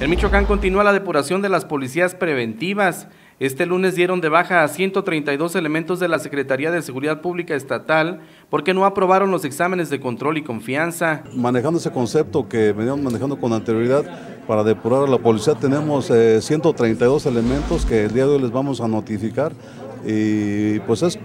El Michoacán continúa la depuración de las policías preventivas. Este lunes dieron de baja a 132 elementos de la Secretaría de Seguridad Pública Estatal porque no aprobaron los exámenes de control y confianza. Manejando ese concepto que veníamos manejando con anterioridad para depurar a la policía, tenemos 132 eh, elementos que el día de hoy les vamos a notificar y pues es,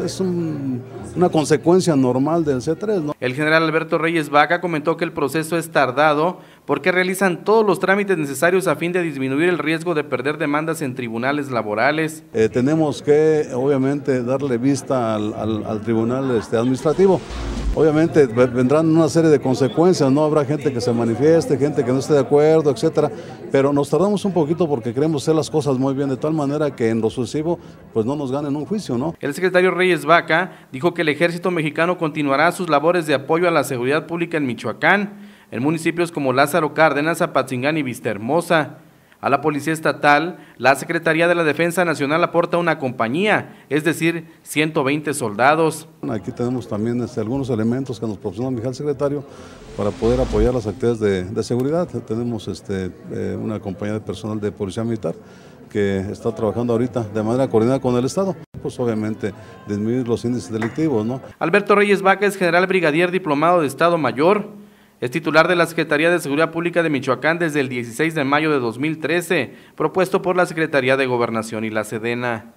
es, una consecuencia normal del C3. El general Alberto Reyes Vaca comentó que el proceso es tardado porque realizan todos los trámites necesarios a fin de disminuir el riesgo de perder demandas en tribunales laborales. Eh, tenemos que obviamente darle vista al, tribunal este, administrativo obviamente vendrán una serie de consecuencias, no habrá gente que se manifieste, gente que no esté de acuerdo, etcétera, pero nos tardamos un poquito porque queremos hacer las cosas muy bien de tal manera que en lo sucesivo pues no nos ganen un juicio, ¿no? El secretario Reyes Vaca dijo que el ejército mexicano continuará sus labores de apoyo a la seguridad pública en Michoacán, en municipios como Lázaro Cárdenas, Apatzingán y Vistahermosa a la Policía Estatal, la Secretaría de la Defensa Nacional aporta una compañía, es decir, 120 soldados. Aquí tenemos también este, algunos elementos que nos proporciona Mijal Secretario para poder apoyar las actividades de, seguridad. Tenemos este, eh, una compañía de personal de Policía Militar que está trabajando ahorita de manera coordinada con el Estado pues obviamente disminuir los índices delictivos. ¿no? Alberto Reyes Vaca es general brigadier diplomado de Estado Mayor, es titular de la Secretaría de Seguridad Pública de Michoacán desde el 16 de mayo de 2013, propuesto por la Secretaría de Gobernación y la Sedena.